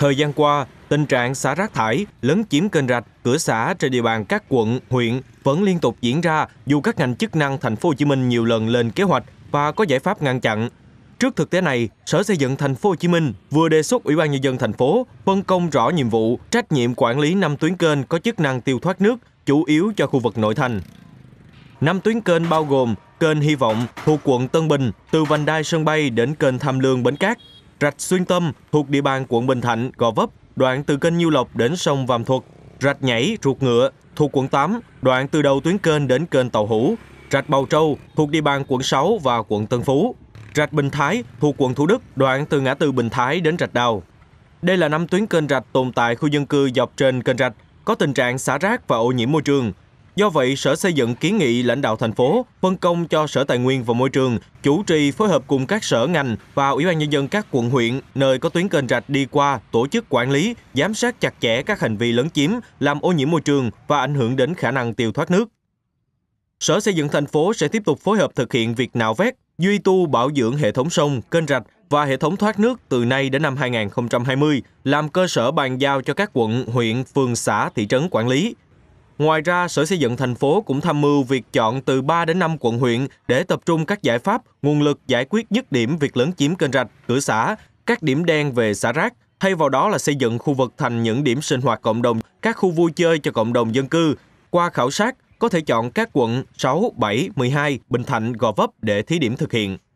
Thời gian qua, tình trạng xả rác thải lấn chiếm kênh rạch, cửa xã trên địa bàn các quận, huyện vẫn liên tục diễn ra dù các ngành chức năng thành phố Hồ Chí Minh nhiều lần lên kế hoạch và có giải pháp ngăn chặn. Trước thực tế này, Sở Xây dựng Thành phố Hồ Chí Minh vừa đề xuất Ủy ban nhân dân thành phố phân công rõ nhiệm vụ, trách nhiệm quản lý năm tuyến kênh có chức năng tiêu thoát nước, chủ yếu cho khu vực nội thành. Năm tuyến kênh bao gồm kênh Hy vọng thuộc quận Tân Bình, từ vành đai sân bay đến kênh Tham Lương Bến Cát, rạch xuyên tâm thuộc địa bàn quận Bình Thạnh, Gò Vấp, đoạn từ kênh Nhiêu Lộc đến sông Vàm Thuật, rạch Nhảy, Ruột Ngựa thuộc quận 8, đoạn từ đầu tuyến kênh đến kênh Tàu Hủ, rạch Bầu Trâu thuộc địa bàn quận 6 và quận Tân Phú, rạch Bình Thái thuộc quận Thủ Đức, đoạn từ ngã tư Bình Thái đến rạch Đào. Đây là năm tuyến kênh rạch tồn tại khu dân cư dọc trên kênh rạch, có tình trạng xả rác và ô nhiễm môi trường, Do vậy, Sở Xây dựng kiến nghị lãnh đạo thành phố phân công cho Sở Tài nguyên và Môi trường chủ trì phối hợp cùng các sở ngành và Ủy ban nhân dân các quận huyện nơi có tuyến kênh rạch đi qua tổ chức quản lý, giám sát chặt chẽ các hành vi lấn chiếm, làm ô nhiễm môi trường và ảnh hưởng đến khả năng tiêu thoát nước. Sở Xây dựng thành phố sẽ tiếp tục phối hợp thực hiện việc nạo vét, duy tu bảo dưỡng hệ thống sông, kênh rạch và hệ thống thoát nước từ nay đến năm 2020, làm cơ sở bàn giao cho các quận, huyện, phường, xã, thị trấn quản lý, Ngoài ra, Sở Xây dựng thành phố cũng tham mưu việc chọn từ 3 đến 5 quận huyện để tập trung các giải pháp, nguồn lực giải quyết dứt điểm việc lớn chiếm kênh rạch, cửa xã, các điểm đen về xả rác, thay vào đó là xây dựng khu vực thành những điểm sinh hoạt cộng đồng, các khu vui chơi cho cộng đồng dân cư. Qua khảo sát, có thể chọn các quận 6, 7, 12, Bình Thạnh, Gò Vấp để thí điểm thực hiện.